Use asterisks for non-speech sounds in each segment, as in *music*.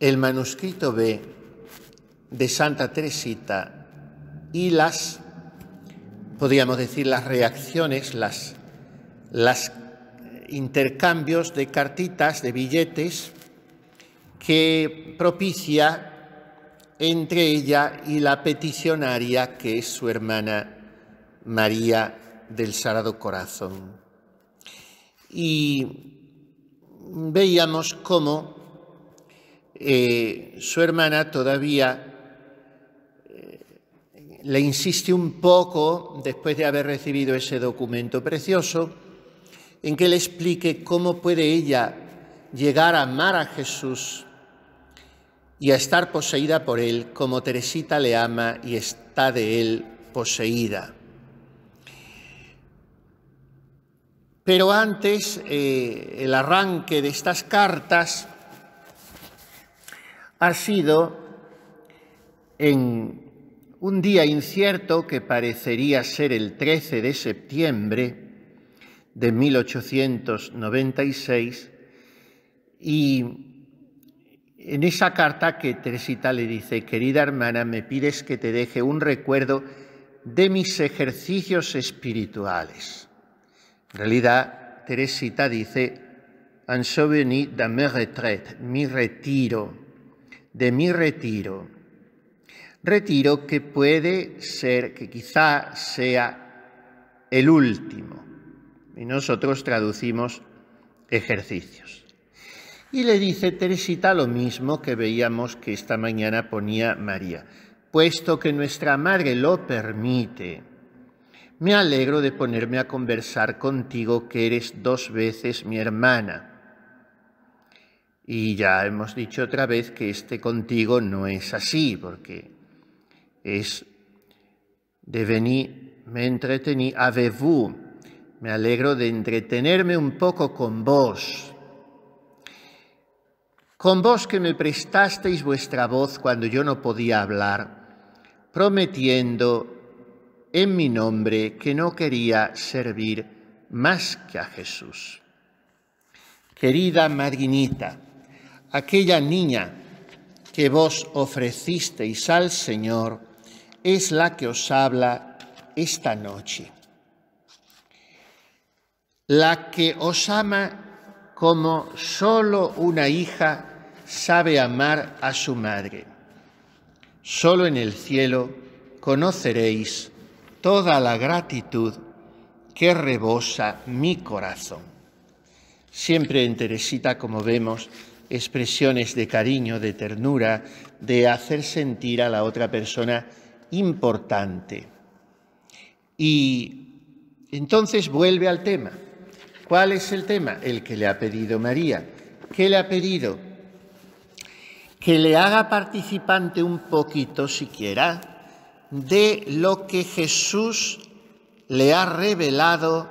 el manuscrito B de Santa Teresita y las, podríamos decir, las reacciones, las, eh, intercambios de cartitas, de billetes, que propicia entre ella y la peticionaria que es su hermana María del Sagrado Corazón. Y veíamos cómo eh, su hermana todavía eh, le insiste un poco, después de haber recibido ese documento precioso, en que le explique cómo puede ella llegar a amar a Jesús y a estar poseída por él, como Teresita le ama y está de él poseída. Pero antes, eh, el arranque de estas cartas ha sido en un día incierto que parecería ser el 13 de septiembre de 1896 y en esa carta que Teresita le dice, querida hermana, me pides que te deje un recuerdo de mis ejercicios espirituales. En realidad, Teresita dice, en souvenir de retraite, mi retiro, de mi retiro. Retiro que puede ser, que quizá sea el último. Y nosotros traducimos ejercicios. Y le dice Teresita lo mismo que veíamos que esta mañana ponía María. Puesto que nuestra madre lo permite, me alegro de ponerme a conversar contigo que eres dos veces mi hermana y ya hemos dicho otra vez que este contigo no es así, porque es venir, me entretení, avevú, me alegro de entretenerme un poco con vos. Con vos que me prestasteis vuestra voz cuando yo no podía hablar, prometiendo en mi nombre que no quería servir más que a Jesús. Querida madrinita aquella niña que vos ofrecisteis al Señor, es la que os habla esta noche. La que os ama como solo una hija sabe amar a su madre. Solo en el cielo conoceréis toda la gratitud que rebosa mi corazón. Siempre en Teresita, como vemos, expresiones de cariño, de ternura, de hacer sentir a la otra persona importante. Y entonces vuelve al tema. ¿Cuál es el tema? El que le ha pedido María. ¿Qué le ha pedido? Que le haga participante un poquito siquiera de lo que Jesús le ha revelado,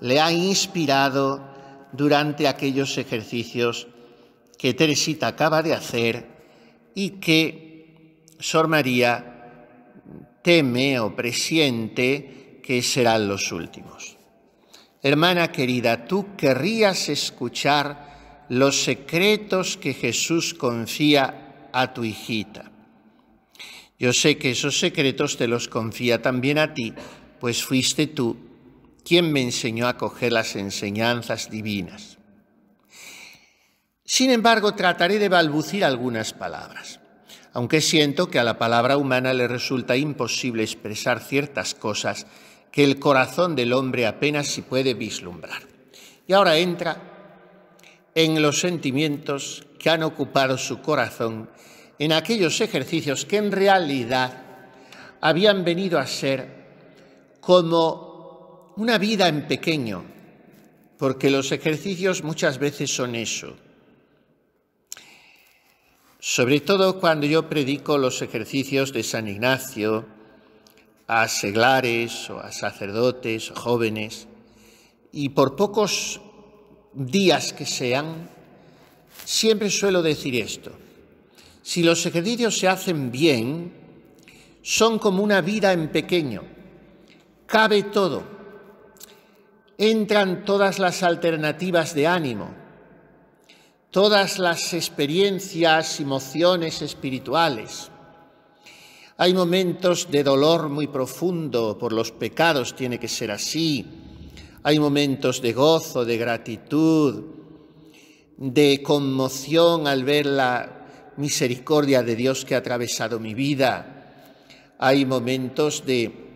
le ha inspirado durante aquellos ejercicios que Teresita acaba de hacer y que Sor María teme o presiente que serán los últimos. Hermana querida, tú querrías escuchar los secretos que Jesús confía a tu hijita. Yo sé que esos secretos te los confía también a ti, pues fuiste tú quien me enseñó a coger las enseñanzas divinas. Sin embargo, trataré de balbucir algunas palabras, aunque siento que a la palabra humana le resulta imposible expresar ciertas cosas que el corazón del hombre apenas si puede vislumbrar. Y ahora entra en los sentimientos que han ocupado su corazón, en aquellos ejercicios que en realidad habían venido a ser como una vida en pequeño, porque los ejercicios muchas veces son eso, sobre todo cuando yo predico los ejercicios de San Ignacio a seglares o a sacerdotes, jóvenes, y por pocos días que sean, siempre suelo decir esto. Si los ejercicios se hacen bien, son como una vida en pequeño. Cabe todo. Entran todas las alternativas de ánimo, todas las experiencias y emociones espirituales. Hay momentos de dolor muy profundo por los pecados, tiene que ser así. Hay momentos de gozo, de gratitud, de conmoción al ver la misericordia de Dios que ha atravesado mi vida. Hay momentos de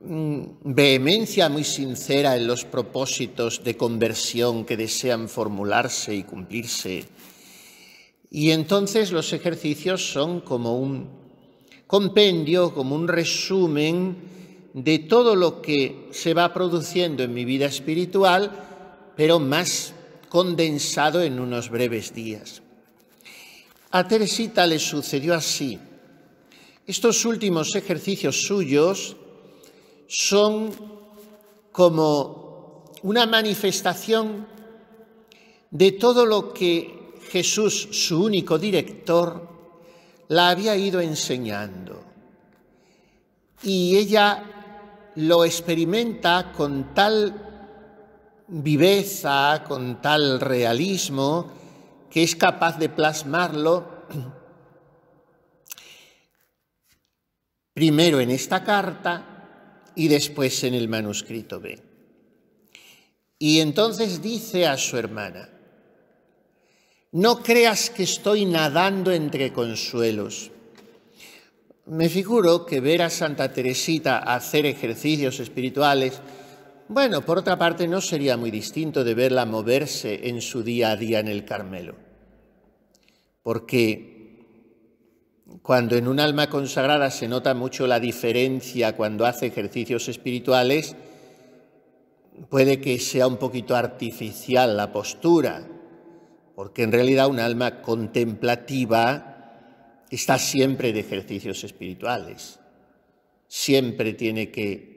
Mm, vehemencia muy sincera en los propósitos de conversión que desean formularse y cumplirse. Y entonces los ejercicios son como un compendio, como un resumen de todo lo que se va produciendo en mi vida espiritual, pero más condensado en unos breves días. A Teresita le sucedió así. Estos últimos ejercicios suyos son como una manifestación de todo lo que Jesús, su único director, la había ido enseñando. Y ella lo experimenta con tal viveza, con tal realismo, que es capaz de plasmarlo *clears throat* primero en esta carta y después en el manuscrito B. Y entonces dice a su hermana, no creas que estoy nadando entre consuelos. Me figuro que ver a Santa Teresita hacer ejercicios espirituales, bueno, por otra parte no sería muy distinto de verla moverse en su día a día en el Carmelo. Porque cuando en un alma consagrada se nota mucho la diferencia cuando hace ejercicios espirituales, puede que sea un poquito artificial la postura, porque en realidad un alma contemplativa está siempre de ejercicios espirituales, siempre tiene que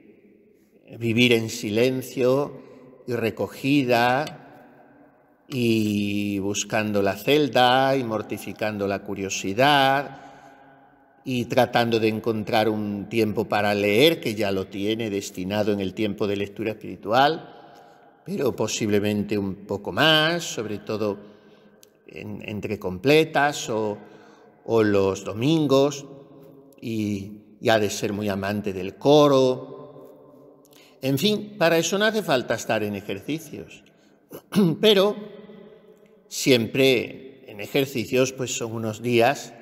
vivir en silencio y recogida y buscando la celda y mortificando la curiosidad y tratando de encontrar un tiempo para leer, que ya lo tiene destinado en el tiempo de lectura espiritual, pero posiblemente un poco más, sobre todo entre completas o, los domingos, y, y ha de ser muy amante del coro. En fin, para eso no hace falta estar en ejercicios, *clears throat* pero siempre en ejercicios pues son unos días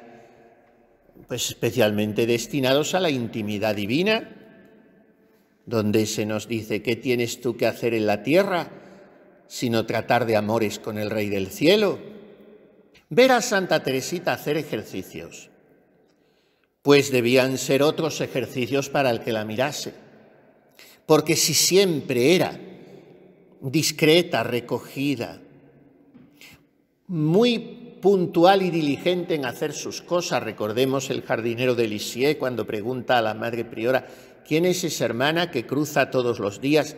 pues especialmente destinados a la intimidad divina, donde se nos dice, ¿qué tienes tú que hacer en la tierra sino tratar de amores con el Rey del Cielo? Ver a Santa Teresita hacer ejercicios, pues debían ser otros ejercicios para el que la mirase, porque si siempre era discreta, recogida, muy puntual y diligente en hacer sus cosas. Recordemos el jardinero de Lisieux cuando pregunta a la madre priora, ¿quién es esa hermana que cruza todos los días?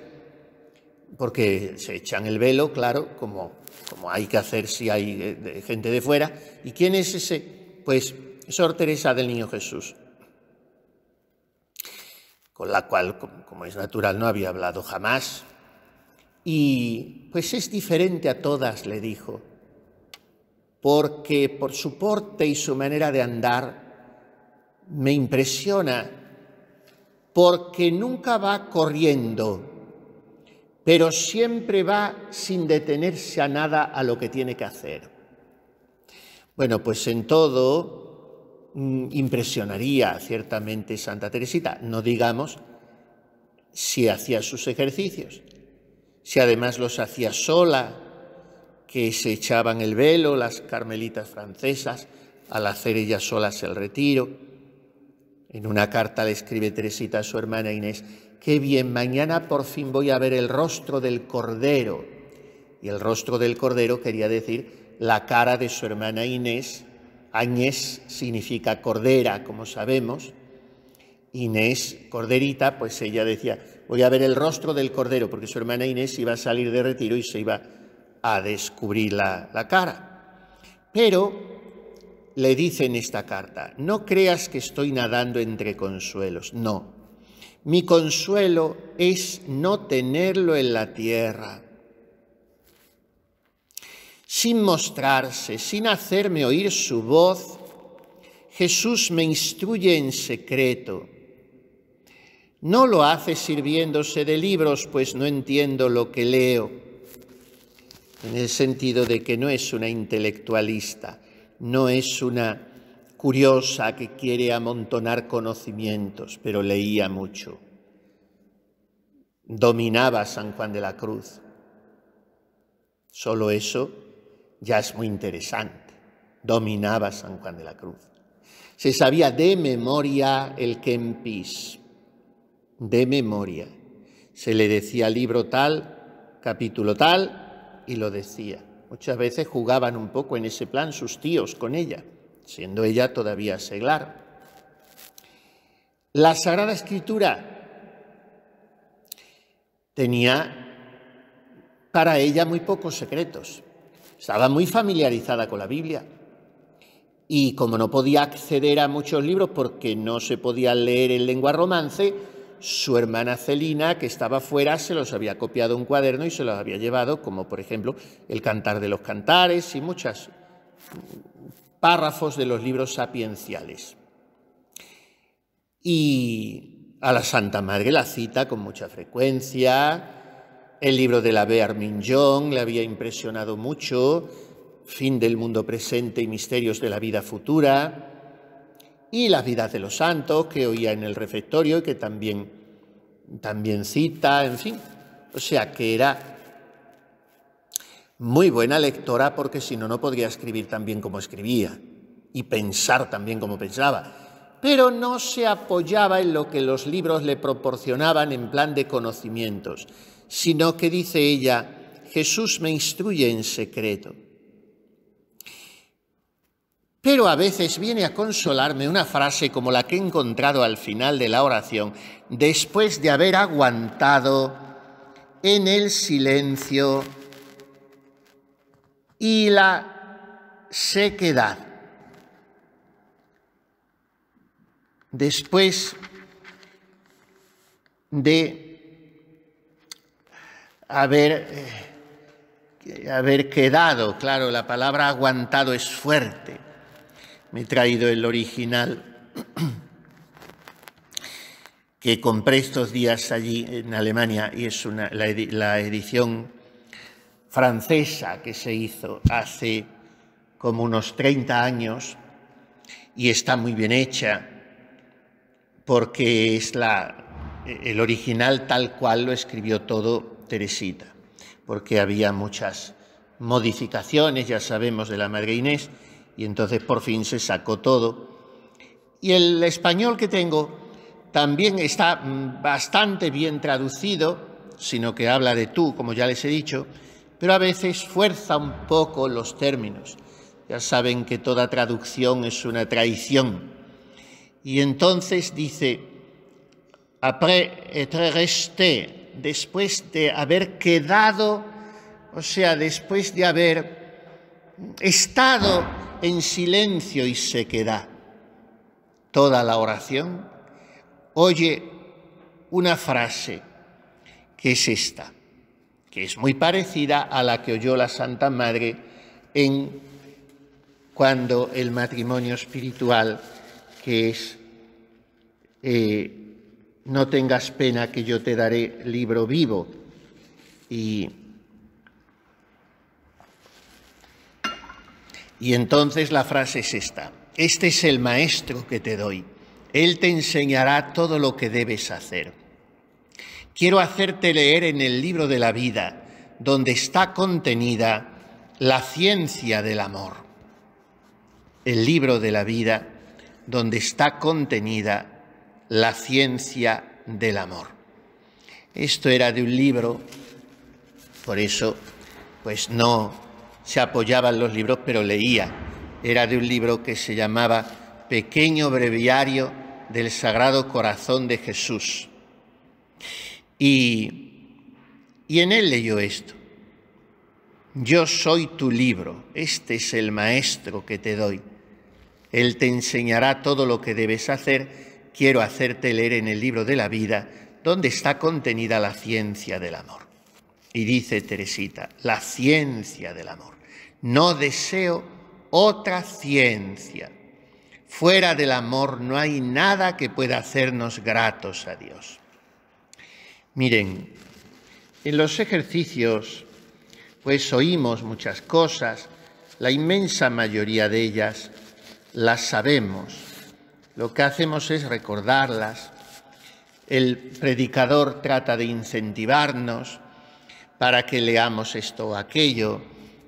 Porque se echan el velo, claro, como, como hay que hacer si hay eh, gente de fuera. ¿Y quién es ese? Pues Sor Teresa del Niño Jesús, con la cual, como es natural, no había hablado jamás. Y pues es diferente a todas, le dijo porque por su porte y su manera de andar me impresiona, porque nunca va corriendo, pero siempre va sin detenerse a nada a lo que tiene que hacer. Bueno, pues en todo mm, impresionaría ciertamente Santa Teresita, no digamos si hacía sus ejercicios, si además los hacía sola, que se echaban el velo, las carmelitas francesas, al hacer ellas solas el retiro. En una carta le escribe Teresita a su hermana Inés, qué bien, mañana por fin voy a ver el rostro del Cordero. Y el rostro del Cordero quería decir la cara de su hermana Inés. Añez significa cordera, como sabemos. Inés, corderita, pues ella decía, voy a ver el rostro del Cordero, porque su hermana Inés iba a salir de retiro y se iba a descubrir la, la cara. Pero le dice en esta carta, no creas que estoy nadando entre consuelos, no. Mi consuelo es no tenerlo en la tierra, sin mostrarse, sin hacerme oír su voz, Jesús me instruye en secreto. No lo hace sirviéndose de libros, pues no entiendo lo que leo en el sentido de que no es una intelectualista, no es una curiosa que quiere amontonar conocimientos, pero leía mucho. Dominaba San Juan de la Cruz. Solo eso ya es muy interesante. Dominaba San Juan de la Cruz. Se sabía de memoria el Kempis. De memoria. Se le decía libro tal, capítulo tal, y lo decía. Muchas veces jugaban un poco en ese plan sus tíos con ella, siendo ella todavía seglar. La Sagrada Escritura tenía para ella muy pocos secretos. Estaba muy familiarizada con la Biblia. Y como no podía acceder a muchos libros porque no se podía leer en lengua romance, su hermana Celina, que estaba fuera, se los había copiado un cuaderno y se los había llevado, como por ejemplo el Cantar de los Cantares y muchos párrafos de los libros sapienciales. Y a la Santa Madre la cita con mucha frecuencia, el libro de la Armin Jong le había impresionado mucho, Fin del mundo presente y misterios de la vida futura, y las vidas de los santos que oía en el refectorio y que también, también cita, en fin. O sea que era muy buena lectora porque si no, no podría escribir tan bien como escribía y pensar tan bien como pensaba. Pero no se apoyaba en lo que los libros le proporcionaban en plan de conocimientos, sino que dice ella, Jesús me instruye en secreto. Pero a veces viene a consolarme una frase como la que he encontrado al final de la oración, después de haber aguantado en el silencio y la sequedad. Después de haber, eh, haber quedado, claro, la palabra aguantado es fuerte me he traído el original que compré estos días allí en Alemania y es la, edición francesa que se hizo hace como unos 30 años y está muy bien hecha porque es la, el original tal cual lo escribió todo Teresita, porque había muchas modificaciones, ya sabemos, de la Madre Inés, y entonces por fin se sacó todo. Y el español que tengo también está mm, bastante bien traducido, sino que habla de tú, como ya les he dicho, pero a veces fuerza un poco los términos. Ya saben que toda traducción es una traición. Y entonces dice, après être resté, después de haber quedado, o sea, después de haber estado en silencio y sequedad. Toda la oración oye una frase que es esta, que es muy parecida a la que oyó la Santa Madre en cuando el matrimonio espiritual, que es eh, no tengas pena que yo te daré libro vivo. Y Y entonces la frase es esta, este es el maestro que te doy, él te enseñará todo lo que debes hacer. Quiero hacerte leer en el libro de la vida, donde está contenida la ciencia del amor. El libro de la vida, donde está contenida la ciencia del amor. Esto era de un libro, por eso, pues no se apoyaba en los libros, pero leía. Era de un libro que se llamaba Pequeño Breviario del Sagrado Corazón de Jesús. Y, y en él leyó esto. Yo soy tu libro, este es el maestro que te doy. Él te enseñará todo lo que debes hacer. Quiero hacerte leer en el libro de la vida, donde está contenida la ciencia del amor. Y dice Teresita, la ciencia del amor no deseo otra ciencia. Fuera del amor no hay nada que pueda hacernos gratos a Dios. Miren, en los ejercicios pues oímos muchas cosas, la inmensa mayoría de ellas las sabemos. Lo que hacemos es recordarlas. El predicador trata de incentivarnos para que leamos esto o aquello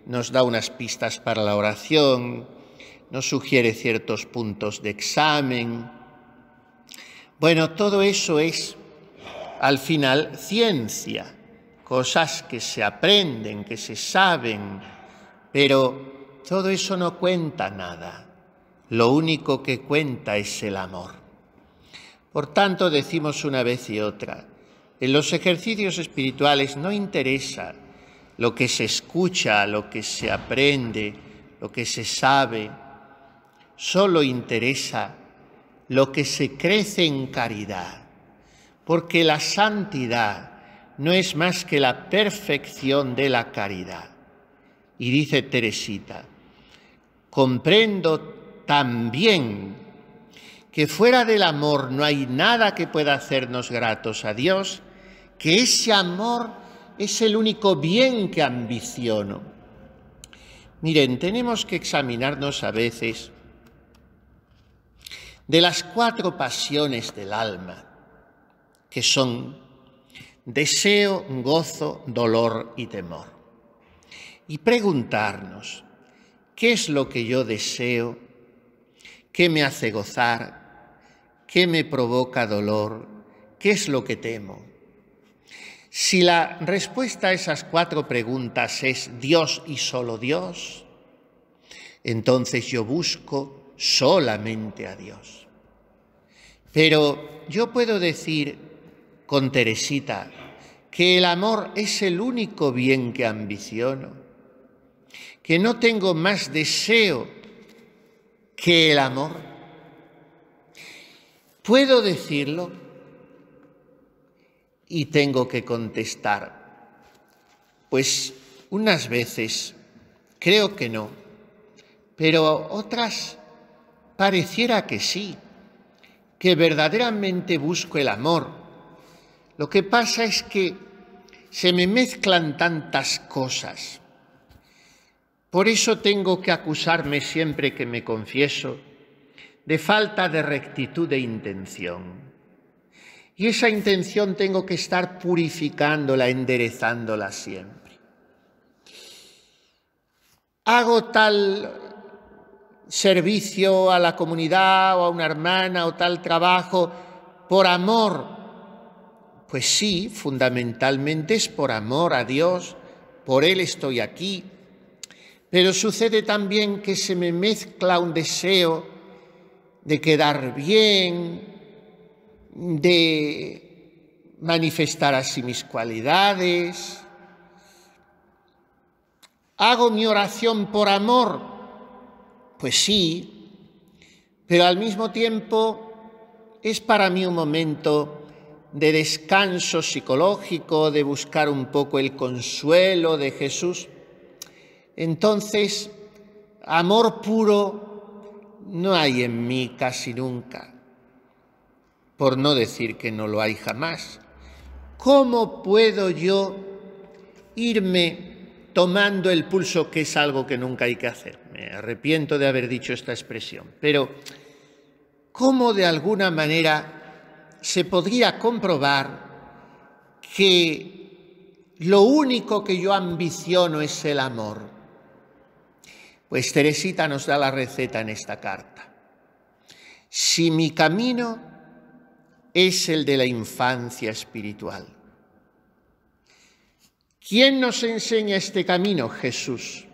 nos da unas pistas para la oración, nos sugiere ciertos puntos de examen. Bueno, todo eso es al final ciencia, cosas que se aprenden, que se saben, pero todo eso no cuenta nada. Lo único que cuenta es el amor. Por tanto, decimos una vez y otra, en los ejercicios espirituales no interesa lo que se escucha, lo que se aprende, lo que se sabe. Solo interesa lo que se crece en caridad, porque la santidad no es más que la perfección de la caridad. Y dice Teresita, comprendo también que fuera del amor no hay nada que pueda hacernos gratos a Dios, que ese amor es el único bien que ambiciono. Miren, tenemos que examinarnos a veces de las cuatro pasiones del alma, que son deseo, gozo, dolor y temor. Y preguntarnos, ¿qué es lo que yo deseo? ¿Qué me hace gozar? ¿Qué me provoca dolor? ¿Qué es lo que temo? Si la respuesta a esas cuatro preguntas es Dios y solo Dios, entonces yo busco solamente a Dios. Pero yo puedo decir con Teresita que el amor es el único bien que ambiciono, que no tengo más deseo que el amor. ¿Puedo decirlo? y tengo que contestar, pues unas veces creo que no, pero otras pareciera que sí, que verdaderamente busco el amor. Lo que pasa es que se me mezclan tantas cosas. Por eso tengo que acusarme siempre que me confieso de falta de rectitud de intención. Y esa intención tengo que estar purificándola, enderezándola siempre. Hago tal servicio a la comunidad o a una hermana o tal trabajo por amor. Pues sí, fundamentalmente es por amor a Dios, por Él estoy aquí. Pero sucede también que se me mezcla un deseo de quedar bien, de manifestar así mis cualidades. ¿Hago mi oración por amor? Pues sí, pero al mismo tiempo es para mí un momento de descanso psicológico, de buscar un poco el consuelo de Jesús. Entonces, amor puro no hay en mí casi nunca por no decir que no lo hay jamás. ¿Cómo puedo yo irme tomando el pulso, que es algo que nunca hay que hacer? Me arrepiento de haber dicho esta expresión, pero ¿cómo de alguna manera se podría comprobar que lo único que yo ambiciono es el amor? Pues Teresita nos da la receta en esta carta. Si mi camino es el de la infancia espiritual. ¿Quién nos enseña este camino? Jesús.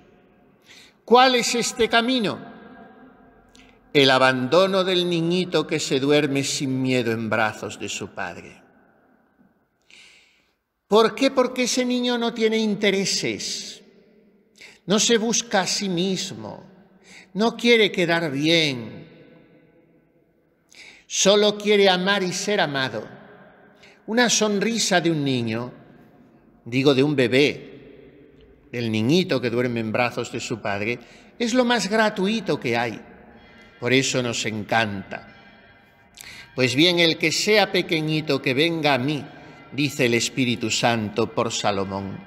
¿Cuál es este camino? El abandono del niñito que se duerme sin miedo en brazos de su padre. ¿Por qué? Porque ese niño no tiene intereses, no se busca a sí mismo, no quiere quedar bien, Solo quiere amar y ser amado. Una sonrisa de un niño, digo de un bebé, del niñito que duerme en brazos de su padre, es lo más gratuito que hay. Por eso nos encanta. Pues bien, el que sea pequeñito, que venga a mí, dice el Espíritu Santo por Salomón.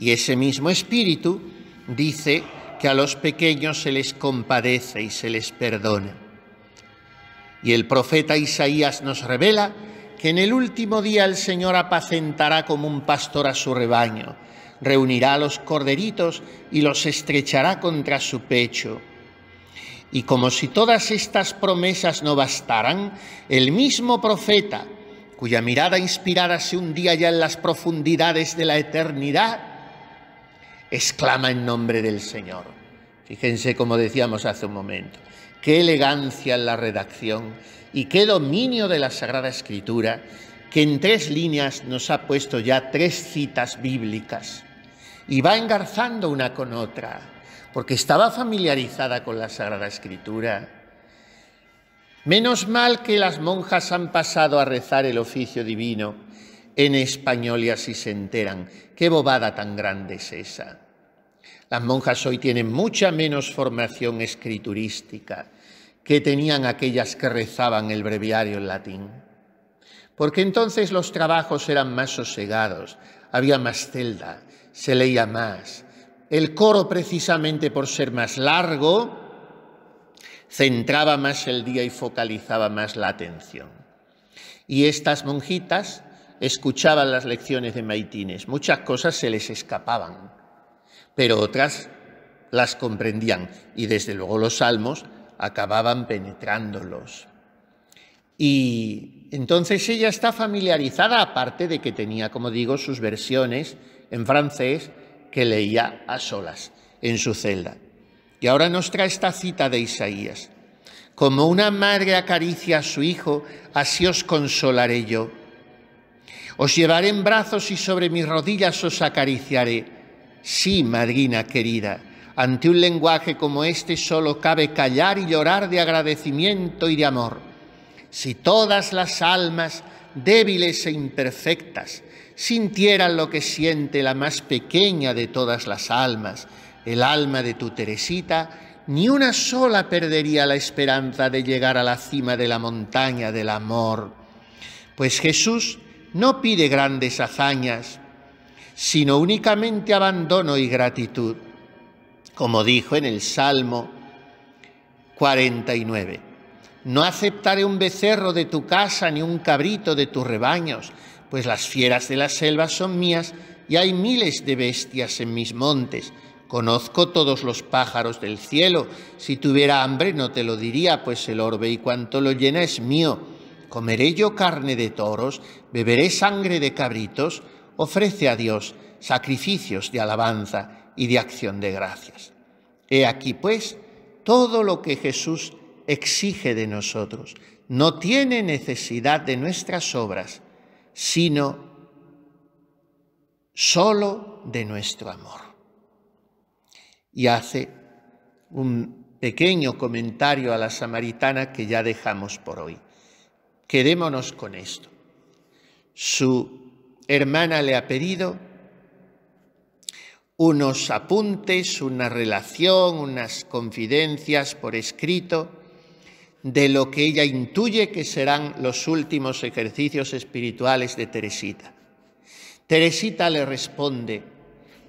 Y ese mismo Espíritu dice que a los pequeños se les compadece y se les perdona. Y el profeta Isaías nos revela que en el último día el Señor apacentará como un pastor a su rebaño, reunirá a los corderitos y los estrechará contra su pecho. Y como si todas estas promesas no bastaran, el mismo profeta, cuya mirada inspirada se hundía ya en las profundidades de la eternidad, exclama en nombre del Señor. Fíjense como decíamos hace un momento qué elegancia en la redacción y qué dominio de la Sagrada Escritura, que en tres líneas nos ha puesto ya tres citas bíblicas y va engarzando una con otra, porque estaba familiarizada con la Sagrada Escritura. Menos mal que las monjas han pasado a rezar el oficio divino en español y así se enteran. Qué bobada tan grande es esa. Las monjas hoy tienen mucha menos formación escriturística que tenían aquellas que rezaban el breviario en latín. Porque entonces los trabajos eran más sosegados, había más celda, se leía más. El coro, precisamente por ser más largo, centraba más el día y focalizaba más la atención. Y estas monjitas escuchaban las lecciones de Maitines. Muchas cosas se les escapaban, pero otras las comprendían. Y desde luego los salmos acababan penetrándolos. Y entonces ella está familiarizada, aparte de que tenía, como digo, sus versiones en francés que leía a solas en su celda. Y ahora nos trae esta cita de Isaías. Como una madre acaricia a su hijo, así os consolaré yo. Os llevaré en brazos y sobre mis rodillas os acariciaré. Sí, madrina querida, ante un lenguaje como este solo cabe callar y llorar de agradecimiento y de amor. Si todas las almas débiles e imperfectas sintieran lo que siente la más pequeña de todas las almas, el alma de tu Teresita, ni una sola perdería la esperanza de llegar a la cima de la montaña del amor. Pues Jesús no pide grandes hazañas, sino únicamente abandono y gratitud como dijo en el Salmo 49. No aceptaré un becerro de tu casa ni un cabrito de tus rebaños, pues las fieras de las selvas son mías y hay miles de bestias en mis montes. Conozco todos los pájaros del cielo. Si tuviera hambre no te lo diría, pues el orbe y cuanto lo llena es mío. Comeré yo carne de toros, beberé sangre de cabritos, ofrece a Dios sacrificios de alabanza y de acción de gracias. He aquí, pues, todo lo que Jesús exige de nosotros. No tiene necesidad de nuestras obras, sino solo de nuestro amor. Y hace un pequeño comentario a la samaritana que ya dejamos por hoy. Quedémonos con esto. Su hermana le ha pedido unos apuntes, una relación, unas confidencias por escrito de lo que ella intuye que serán los últimos ejercicios espirituales de Teresita. Teresita le responde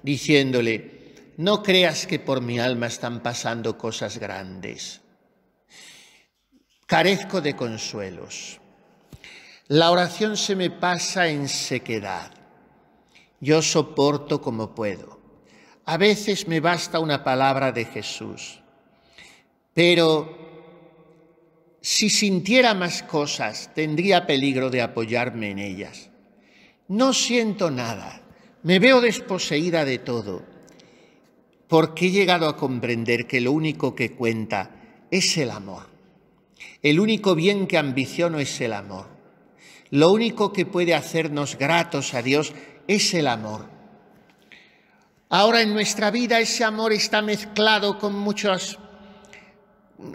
diciéndole, no creas que por mi alma están pasando cosas grandes. Carezco de consuelos. La oración se me pasa en sequedad. Yo soporto como puedo. A veces me basta una palabra de Jesús, pero si sintiera más cosas, tendría peligro de apoyarme en ellas. No siento nada, me veo desposeída de todo, porque he llegado a comprender que lo único que cuenta es el amor. El único bien que ambiciono es el amor. Lo único que puede hacernos gratos a Dios es el amor. Ahora en nuestra vida ese amor está mezclado con muchos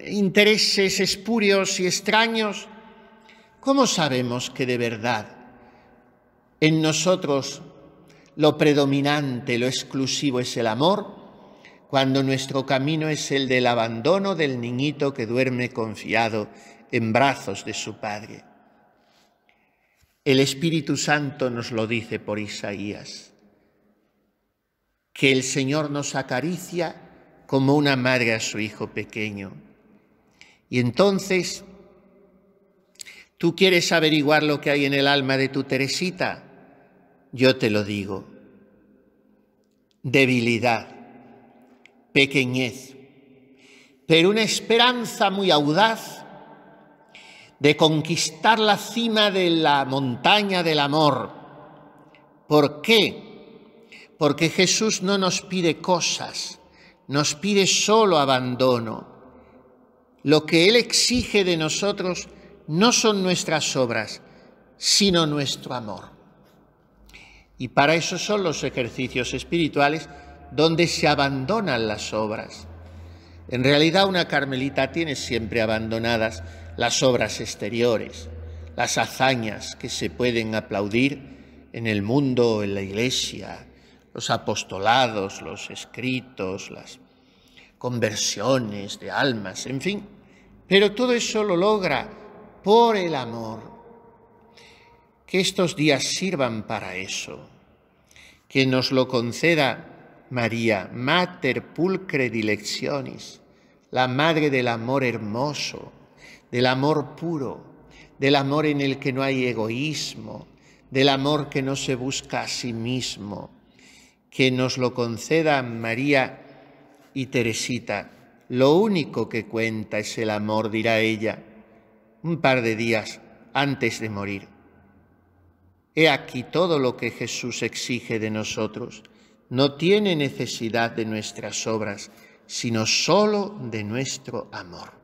intereses espurios y extraños. ¿Cómo sabemos que de verdad en nosotros lo predominante, lo exclusivo es el amor? cuando nuestro camino es el del abandono del niñito que duerme confiado en brazos de su Padre. El Espíritu Santo nos lo dice por Isaías que el Señor nos acaricia como una madre a su hijo pequeño. Y entonces, tú quieres averiguar lo que hay en el alma de tu Teresita, yo te lo digo. Debilidad, pequeñez, pero una esperanza muy audaz de conquistar la cima de la montaña del amor. ¿Por qué? porque Jesús no nos pide cosas, nos pide solo abandono. Lo que Él exige de nosotros no son nuestras obras, sino nuestro amor. Y para eso son los ejercicios espirituales donde se abandonan las obras. En realidad una carmelita tiene siempre abandonadas las obras exteriores, las hazañas que se pueden aplaudir en el mundo, o en la iglesia, los apostolados, los escritos, las conversiones de almas, en fin. Pero todo eso lo logra por el amor. Que estos días sirvan para eso. Que nos lo conceda María, Mater Pulcre Dilecciones, la Madre del Amor Hermoso, del Amor Puro, del amor en el que no hay egoísmo, del amor que no se busca a sí mismo, que nos lo concedan María y Teresita. Lo único que cuenta es el amor, dirá ella, un par de días antes de morir. He aquí todo lo que Jesús exige de nosotros. No tiene necesidad de nuestras obras, sino sólo de nuestro amor.